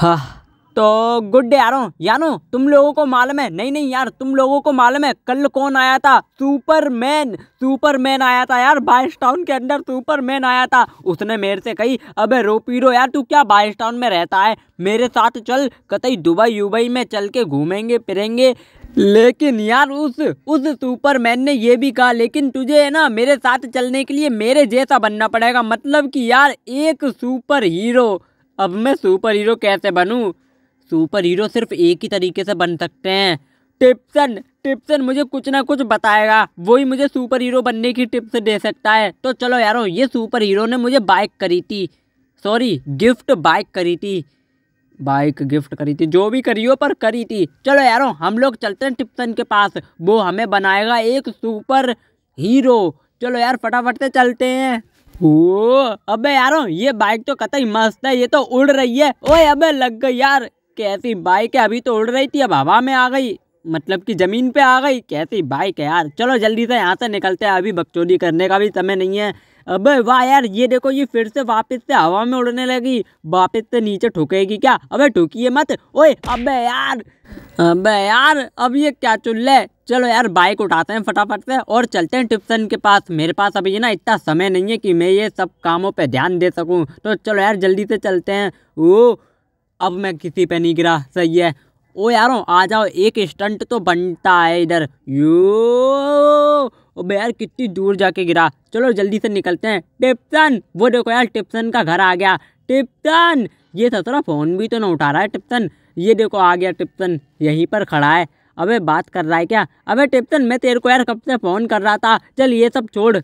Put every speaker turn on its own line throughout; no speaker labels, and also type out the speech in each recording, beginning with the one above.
हाँ तो good day यारों यानो तुम लोगों को मालूम है नहीं नहीं यार तुम लोगों को मालूम है कल कौन आया था सुपरमैन सुपरमैन आया था यार बाइस टाउन के अंदर सुपरमैन आया था उसने मेरे से कही अबे रो पीरो यार तू क्या बाइस टाउन में रहता है मेरे साथ चल कतई दुबई उबई में चल के घूमेंगे फिरेंगे लेकिन यार उस उस सुपरमैन ने ये भी कहा लेकिन तुझे है ना मेरे साथ चलने के लिए मेरे जैसा बनना पड़ेगा मतलब कि यार एक सुपर हीरो अब मैं सुपर हीरो कैसे बनूँ सुपर हीरो सिर्फ एक ही तरीके से बन सकते हैं टिप्सन टिप्सन मुझे कुछ ना कुछ बताएगा वही मुझे सुपर हीरो बनने की टिप्स दे सकता है तो चलो यारो ये सुपर हीरो ने मुझे बाइक करी थी सॉरी गिफ्ट बाइक करी थी बाइक गिफ्ट करी थी जो भी करी हो पर करी थी चलो यारो हम लोग चलते हैं टिप्सन के पास वो हमें बनाएगा एक सुपर हीरो चलो यार फटाफट से चलते हैं ओ अबे यारो ये बाइक तो कतई मस्त है ये तो उड़ रही है ओए अबे लग गई यार कैसी बाइक है अभी तो उड़ रही थी अब हवा में आ गई मतलब कि ज़मीन पे आ गई कहती बाइक यार चलो जल्दी से यहाँ से निकलते हैं अभी बकचोदी करने का भी समय नहीं है अब वाह यार ये देखो ये फिर से वापस से हवा में उड़ने लगी वापस से नीचे ठुकेगी क्या अबे ठुकिए मत ओए अबे यार अबे यार अब ये क्या चुल्ले चलो यार बाइक उठाते हैं फटाफट से और चलते हैं टिप्सन के पास मेरे पास अभी ना इतना समय नहीं है कि मैं ये सब कामों पर ध्यान दे सकूँ तो चलो यार जल्दी से चलते हैं ओ अब मैं किसी पे नहीं गिरा सही है ओ यारों आ जाओ एक स्टंट तो बनता है इधर यो ओ यार कितनी दूर जाके गिरा चलो जल्दी से निकलते हैं टिप्सन वो देखो यार टिप्सन का घर आ गया टिप्सन ये ससुरा फ़ोन भी तो ना उठा रहा है टिप्सन ये देखो आ गया टिप्सन यहीं पर खड़ा है अबे बात कर रहा है क्या अबे टिप्सन मैं तेरे को यार कब से फ़ोन कर रहा था चल ये सब छोड़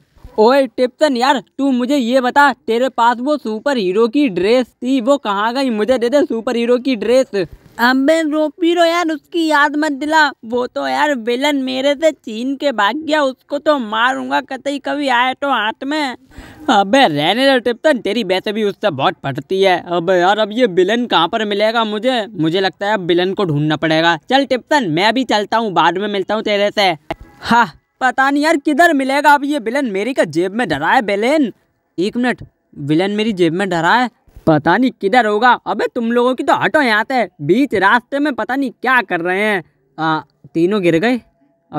ओए टिप्सन यार तू मुझे ये बता तेरे पास वो सुपर हीरो की ड्रेस थी वो कहाँ गई मुझे दे दे सुपर हीरो की ड्रेस अबे रो यार उसकी याद मत दिला वो तो यार विलन मेरे से चीन के भाग गया उसको तो मारूंगा कतई कभी आए तो हाथ में अबे रहने दो टिप्टन तो, तेरी वैसे भी उससे बहुत पटती है अबे यार अब ये बिलन कहाँ पर मिलेगा मुझे मुझे लगता है अब बिलन को ढूंढना पड़ेगा चल टिप्टन मैं भी चलता हूँ बाद में मिलता हूँ तेरे से हाँ पता नहीं यार किधर मिलेगा अब ये बिलन मेरी का जेब में डरा है बेलेन एक मिनट विलन मेरी जेब में डरा है पता नहीं किधर होगा अबे तुम लोगों की तो हटो यहाँ से बीच रास्ते में पता नहीं क्या कर रहे हैं आ, तीनों गिर गए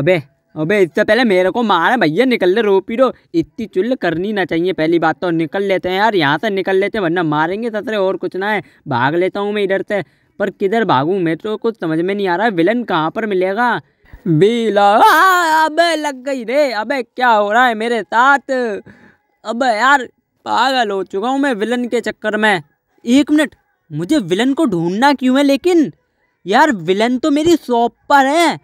अबे अबे इससे पहले मेरे को मारे भैया निकल ले रो इतनी चुल्ल करनी ना चाहिए पहली बात तो निकल लेते हैं यार यहाँ से निकल लेते हैं वरना मारेंगे सतरे और कुछ ना है भाग लेता हूँ मैं इधर से पर किधर भागूँ मेरे तो कुछ समझ में नहीं आ रहा विलन कहाँ पर मिलेगा बीला अबे लग गई रे अबे क्या हो रहा है मेरे साथ अबे यार पागल हो चुका हूँ मैं विलन के चक्कर में एक मिनट मुझे विलन को ढूंढना क्यों है लेकिन यार विलन तो मेरी शॉप पर है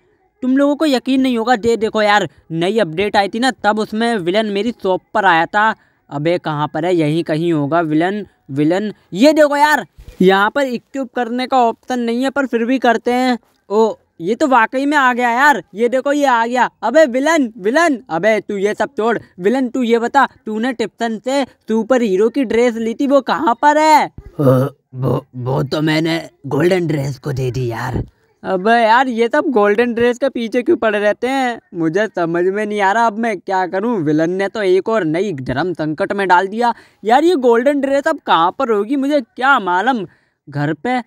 तुम लोगों को यकीन नहीं होगा दे देखो यार नई अपडेट आई थी ना तब उसमें विलन मेरी शॉप पर आया था अबे कहाँ पर है यहीं कहीं होगा विलन विलन ये देखो यार यहाँ पर इक्व करने का ऑप्शन नहीं है पर फिर भी करते हैं ओ ये तो वाकई में आ गया यार ये देखो ये आ गया अबे विलन विलन अबे तू ये सब छोड़ विलन तू ये बता तूने टिप्सन से सुपर हीरो की ड्रेस ली थी वो कहाँ पर है वो वो तो मैंने गोल्डन ड्रेस को दे दी यार अबे यार ये सब गोल्डन ड्रेस के पीछे क्यों पड़े रहते हैं मुझे समझ में नहीं आ रहा अब मैं क्या करूं विलन ने तो एक और नई धर्म संकट में डाल दिया यार ये गोल्डन ड्रेस अब कहाँ पर होगी मुझे क्या मालूम घर पे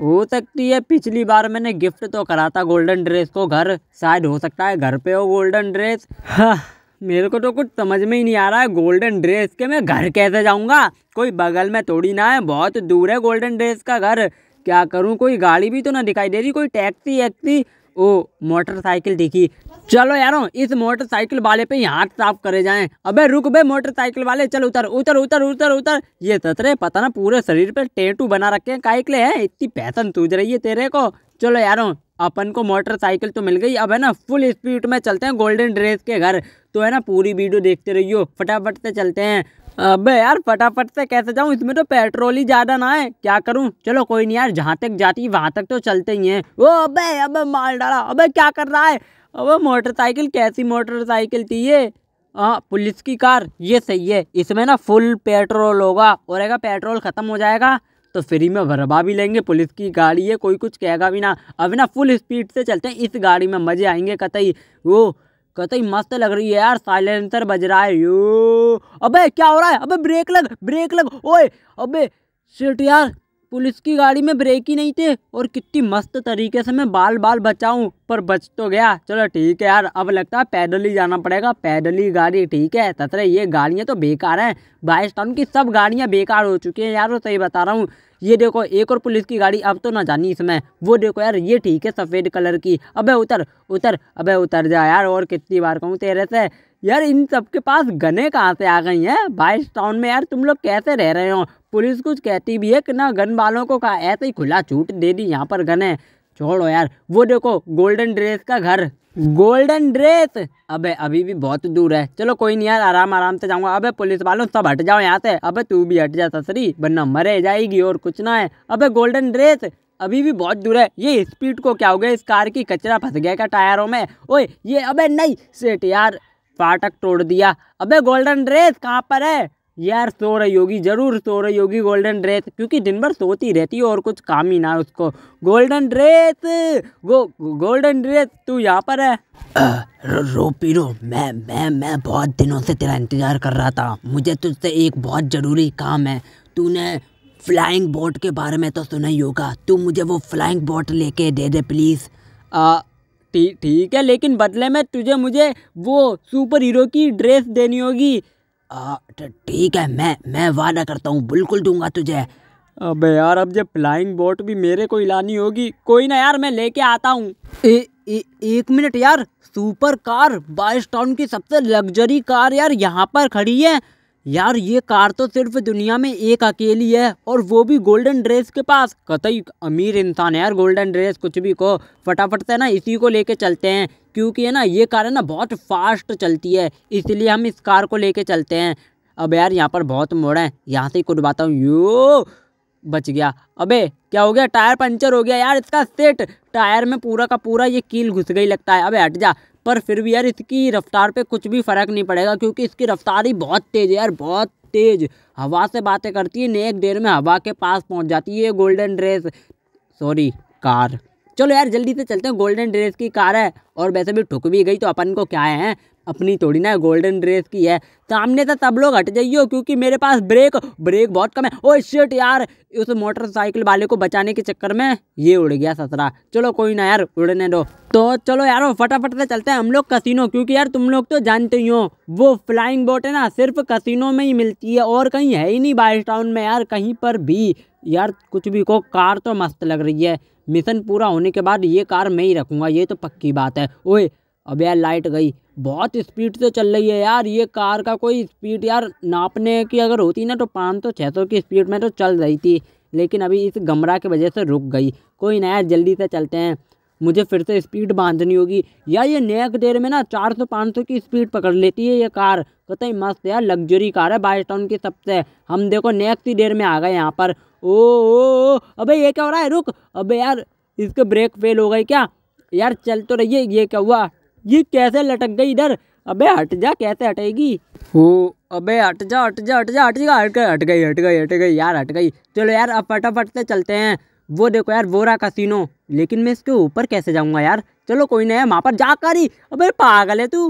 हो सकती है पिछली बार मैंने गिफ्ट तो करा था गोल्डन ड्रेस को घर शायद हो सकता है घर पे हो गोल्डन ड्रेस हाँ, मेरे को तो कुछ समझ में ही नहीं आ रहा है गोल्डन ड्रेस के मैं घर कैसे जाऊंगा कोई बगल में थोड़ी ना है बहुत दूर है गोल्डन ड्रेस का घर क्या करूं कोई गाड़ी भी तो ना दिखाई दे रही कोई टैक्सी वैक्सी ओ मोटरसाइकिल देखी चलो यारो इस मोटरसाइकिल वाले पे हाथ साफ करे जाए अबे रुक बे मोटरसाइकिल वाले चल उतर उतर उतर उतर उतर ये सतरे पता ना पूरे शरीर पे टेटू बना रखे हैं काय के है इतनी पैसन सूझ रही है तेरे को चलो यारो अपन को मोटरसाइकिल तो मिल गई अब है ना फुल स्पीड में चलते हैं गोल्डन ड्रेस के घर तो है ना पूरी वीडियो देखते रहियो फटाफट से चलते हैं अबे यार फटाफट से कैसे जाऊँ इसमें तो पेट्रोल ही ज़्यादा ना है क्या करूँ चलो कोई नहीं यार जहाँ तक जाती वहाँ तक तो चलते ही हैं वो अबे अबे माल डाला अबे क्या कर रहा है अब मोटरसाइकिल कैसी मोटरसाइकिल थी ये हाँ पुलिस की कार ये सही है इसमें ना फुल पेट्रोल होगा और अगर पेट्रोल ख़त्म हो जाएगा तो फ्री में भरवा भी लेंगे पुलिस की गाड़ी है कोई कुछ कहेगा भी ना अभी ना फुल स्पीड से चलते हैं इस गाड़ी में मज़े आएंगे कतई वो कतई मस्त लग रही है यार साइलेंसर बज रहा है यू अबे क्या हो रहा है अबे ब्रेक लग ब्रेक लग ओए अबे शिट यार पुलिस की गाड़ी में ब्रेक ही नहीं थे और कितनी मस्त तरीके से मैं बाल बाल बचाऊं पर बच तो गया चलो ठीक है यार अब लगता है पैदल ही जाना पड़ेगा पैदल ही गाड़ी ठीक है तथा ये गाड़ियाँ तो बेकार हैं बाईस टाउन की सब गाड़ियाँ बेकार हो चुकी हैं यार सही बता रहा हूँ ये देखो एक और पुलिस की गाड़ी अब तो ना जानी इसमें वो देखो यार ये ठीक है सफ़ेद कलर की अबे उतर उतर अबे उतर जा यार और कितनी बार कहूँ तेरे से यार इन सबके पास गने कहाँ से आ गई हैं बाइस टाउन में यार तुम लोग कैसे रह रहे हो पुलिस कुछ कहती भी है कि ना गन वालों को कहा ऐसे ही खुला छूट दे दी यहाँ पर गने छोड़ो यार वो देखो गोल्डन ड्रेस का घर गोल्डन ड्रेस अबे अभी भी बहुत दूर है चलो कोई नहीं यार आराम आराम से जाऊंगा अबे पुलिस वालों सब हट जाओ यहाँ से अबे तू भी हट जा ससरी वरना मरे जाएगी और कुछ ना है अबे गोल्डन ड्रेस अभी भी बहुत दूर है ये स्पीड को क्या हो गया इस कार की कचरा फंस गया क्या टायरों में ओए ये अबे नहीं सेट यार फाटक तोड़ दिया अबे गोल्डन ड्रेस कहाँ पर है यार सो रही होगी जरूर सो रही होगी गोल्डन ड्रेस क्योंकि दिन भर सोती रहती है और कुछ काम ही ना है उसको golden dress go golden dress तू यहाँ पर है रो पीरो मैं मैं मैं बहुत दिनों से तेरा इंतज़ार कर रहा था मुझे तुझसे एक बहुत ज़रूरी काम है तूने फ्लाइंग बोट के बारे में तो सुना ही होगा तू मुझे वो फ्लाइंग बोट लेके दे दे प्लीज़ ठीक थी, है लेकिन बदले में तुझे मुझे वो सुपर हीरो की ड्रेस देनी होगी ठीक है मैं मैं वादा करता हूँ बिल्कुल दूंगा तुझे अबे यार अब जब फ्लाइंग बोट भी मेरे को लानी होगी कोई ना यार मैं लेके आता हूँ एक मिनट यार सुपर कार बाइस टाउन की सबसे लग्जरी कार यार यहाँ पर खड़ी है यार ये कार तो सिर्फ दुनिया में एक अकेली है और वो भी गोल्डन ड्रेस के पास कतई अमीर इंसान है यार गोल्डन ड्रेस कुछ भी को फटाफट से ना इसी को लेके चलते हैं क्योंकि है ना ये कार है ना बहुत फास्ट चलती है इसलिए हम इस कार को लेके चलते हैं अब यार यहाँ पर बहुत मोड़ है यहाँ से ही कुटवाता हूँ यो बच गया अबे क्या हो गया टायर पंचर हो गया यार इसका सेट टायर में पूरा का पूरा ये कील घुस गई लगता है अबे हट जा पर फिर भी यार इसकी रफ्तार पे कुछ भी फ़र्क नहीं पड़ेगा क्योंकि इसकी रफ्तार ही बहुत तेज़ है यार बहुत तेज़ हवा से बातें करती है नेक देर में हवा के पास पहुंच जाती है ये गोल्डन ड्रेस सॉरी कार चलो यार जल्दी से चलते हैं गोल्डन ड्रेस की कार है और वैसे भी ठुक भी गई तो अपन को क्या है अपनी थोड़ी ना गोल्डन ड्रेस की है सामने से सब लोग हट जाइयो क्योंकि मेरे पास ब्रेक ब्रेक बहुत कम है ओ शिट यार उस मोटरसाइकिल वाले को बचाने के चक्कर में ये उड़ गया ससरा चलो कोई ना यार उड़ने दो तो चलो यार फटाफट से चलते हैं हम लोग कसिनो क्योंकि यार तुम लोग तो जानते ही हो वो फ्लाइंग बोट है ना सिर्फ कसिनो में ही मिलती है और कहीं है ही नहीं बारिश टाउन में यार कहीं पर भी यार कुछ भी को कार तो मस्त लग रही है मिशन पूरा होने के बाद ये कार मैं ही रखूँगा ये तो पक्की बात है ओए अब यार लाइट गई बहुत स्पीड से चल रही है यार ये कार का कोई स्पीड यार नापने की अगर होती ना तो पाँच सौ छः सौ की स्पीड में तो चल रही थी लेकिन अभी इस गमरा की वजह से रुक गई कोई ना यार जल्दी से चलते हैं मुझे फिर से स्पीड बांधनी होगी यार ये नेक देर में ना चार सौ पाँच सौ की स्पीड पकड़ लेती है ये कार कतई मस्त यार लग्जरी कार है बाइस टाउन की सबसे हम देखो नेक्स्ट ही देर में आ गए यहाँ पर ओ ओ अबे ये क्या हो रहा है रुक अबे यार इसके ब्रेक फेल हो गए क्या यार चल तो रहिए ये क्या हुआ ये कैसे लटक गई इधर अबे हट जा कैसे हटेगी ओ अबे हट जा हट जा हट जा हट जा हट गई हट गई हट गई हट गई यार हट गई चलो यार अब फटाफट से चलते हैं वो देखो यार वो रहा कसिनो लेकिन मैं इसके ऊपर कैसे जाऊंगा यार चलो कोई नहीं वहाँ पर जा कर ही अबे पागल है तू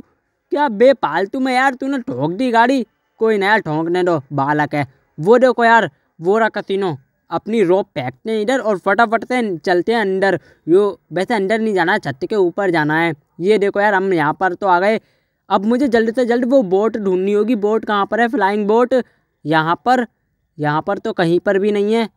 क्या बेपालतू में यार तूने ठोक दी गाड़ी कोई ना यार ठोंकने दो बालक है वो देखो यार वो रहा कसिनो अपनी रोप फेंकते हैं इधर और फटाफट से चलते हैं अंदर यो वैसे अंदर नहीं जाना है छत के ऊपर जाना है ये देखो यार हम यहाँ पर तो आ गए अब मुझे जल्द से जल्द वो बोट ढूंढनी होगी बोट कहाँ पर है फ्लाइंग बोट यहाँ पर यहाँ पर तो कहीं पर भी नहीं है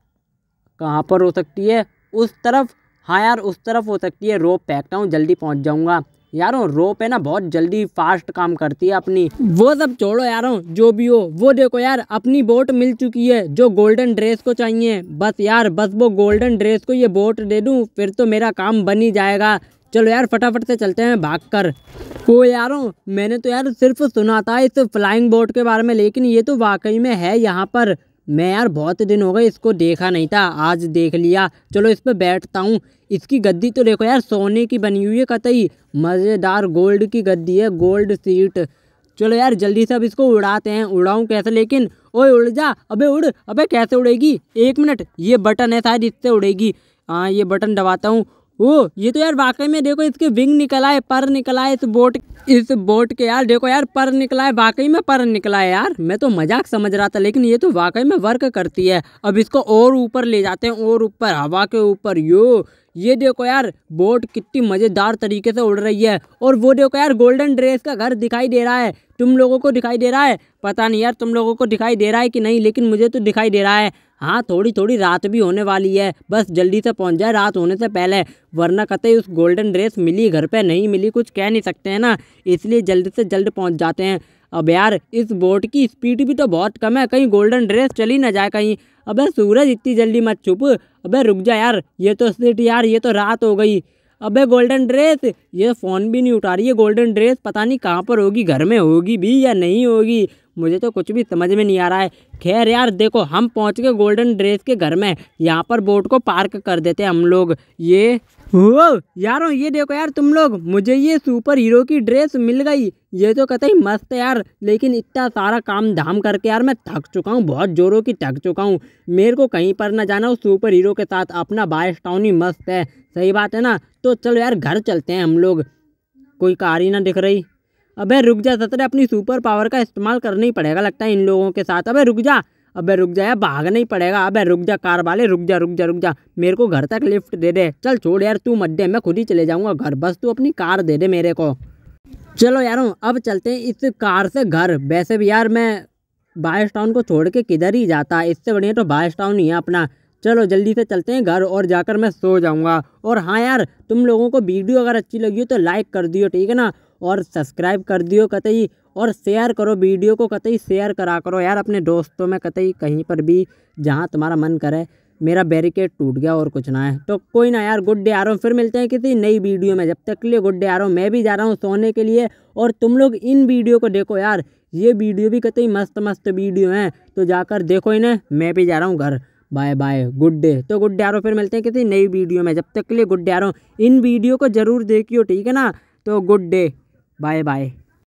कहाँ पर हो सकती है उस तरफ हाँ यार उस तरफ हो सकती है रोप फेंकता हूँ जल्दी पहुँच जाऊँगा यारों रोप है ना बहुत जल्दी फास्ट काम करती है अपनी वो सब छोड़ो यारों जो भी हो वो देखो यार अपनी बोट मिल चुकी है जो गोल्डन ड्रेस को चाहिए बस यार बस वो गोल्डन ड्रेस को ये बोट दे दूँ फिर तो मेरा काम बन ही जाएगा चलो यार फटाफट से चलते हैं भाग कर वो यारों मैंने तो यार सिर्फ सुना था इस फ्लाइंग बोट के बारे में लेकिन ये तो वाकई में है यहाँ पर मैं यार बहुत दिन हो गए इसको देखा नहीं था आज देख लिया चलो इस पर बैठता हूँ इसकी गद्दी तो देखो यार सोने की बनी हुई है कतई मज़ेदार गोल्ड की गद्दी है गोल्ड सीट चलो यार जल्दी से अब इसको उड़ाते हैं उड़ाऊँ कैसे लेकिन ओए उड़ जा अबे उड़ अबे कैसे उड़ेगी एक मिनट ये बटन है शायद इससे उड़ेगी हाँ ये बटन दबाता हूँ ओ ये तो यार वाकई में देखो इसके विंग निकला है पर निकला है इस बोट इस बोट के यार देखो यार पर निकला है वाकई में पर निकला है यार मैं तो मजाक समझ रहा था लेकिन ये तो वाकई में वर्क करती है अब इसको और ऊपर ले जाते हैं और ऊपर हवा के ऊपर यो ये देखो यार बोट कितनी मज़ेदार तरीके से उड़ रही है और वो देखो यार गोल्डन ड्रेस का घर दिखाई दे रहा है तुम लोगों को दिखाई दे रहा है पता नहीं यार तुम लोगों को दिखाई दे रहा है कि नहीं लेकिन मुझे तो दिखाई दे रहा है हाँ थोड़ी थोड़ी रात भी होने वाली है बस जल्दी से पहुंच जाए रात होने से पहले वरना कतई उस गोल्डन ड्रेस मिली घर पे नहीं मिली कुछ कह नहीं सकते हैं ना इसलिए जल्द से जल्द पहुंच जाते हैं अब यार इस बोट की स्पीड भी तो बहुत कम है कहीं गोल्डन ड्रेस चली ना जाए कहीं अबे सूरज इतनी जल्दी मत छुप अबे रुक जा यार ये तो सिट यार ये तो रात हो गई अबे गोल्डन ड्रेस ये फ़ोन भी नहीं उठा रही है गोल्डन ड्रेस पता नहीं कहाँ पर होगी घर में होगी भी या नहीं होगी मुझे तो कुछ भी समझ में नहीं आ रहा है खैर यार देखो हम पहुँच गए गोल्डन ड्रेस के घर में यहाँ पर बोट को पार्क कर देते हैं हम लोग ये वो यारो ये देखो यार तुम लोग मुझे ये सुपर हीरो की ड्रेस मिल गई ये तो कतई मस्त है यार लेकिन इतना सारा काम धाम करके यार मैं थक चुका हूँ बहुत जोरों की थक चुका हूँ मेरे को कहीं पर ना जाना उस सुपर हीरो के साथ अपना बारिश टाउन ही मस्त है सही बात है ना तो चलो यार घर चलते हैं हम लोग कोई कार ही ना दिख रही अबे रुक जा सतरे अपनी सुपर पावर का इस्तेमाल करना ही पड़ेगा लगता है इन लोगों के साथ अबे रुक जा अबे रुक जा यार भागना ही पड़ेगा अबे रुक जा कार वाले रुक जा रुक जा रुक जा मेरे को घर तक लिफ्ट दे दे चल छोड़ यार तू मध्य मैं खुद ही चले जाऊंगा घर बस तू अपनी कार दे दे मेरे को चलो यारों अब चलते हैं इस कार से घर वैसे भी यार मैं बायस टाउन को छोड़ के किधर ही जाता इससे बढ़िया तो बायस टाउन ही है अपना चलो जल्दी से चलते हैं घर और जाकर मैं सो जाऊंगा और हाँ यार तुम लोगों को वीडियो अगर अच्छी लगी हो तो लाइक कर दियो ठीक है ना और सब्सक्राइब कर दियो कतई और शेयर करो वीडियो को कतई शेयर करा करो यार अपने दोस्तों में कतई कहीं पर भी जहाँ तुम्हारा मन करे मेरा बैरिकेड टूट गया और कुछ ना है तो कोई ना यार गुड डे आ रहा हूँ फिर मिलते हैं किसी नई वीडियो में जब तक के लिए गुड डे आ रहा हूँ मैं भी जा रहा हूँ सोने के लिए और तुम लोग इन वीडियो को देखो यार ये वीडियो भी कतई मस्त मस्त वीडियो हैं तो जाकर देखो इन्हें मैं भी जा रहा हूँ घर बाय बाय गुड डे तो गुड डे आ रहा हूँ फिर मिलते हैं किसी नई वीडियो में जब तक के लिए गुड डे आ रहा हूँ इन वीडियो को ज़रूर देखियो ठीक है ना तो गुड डे बाय बाय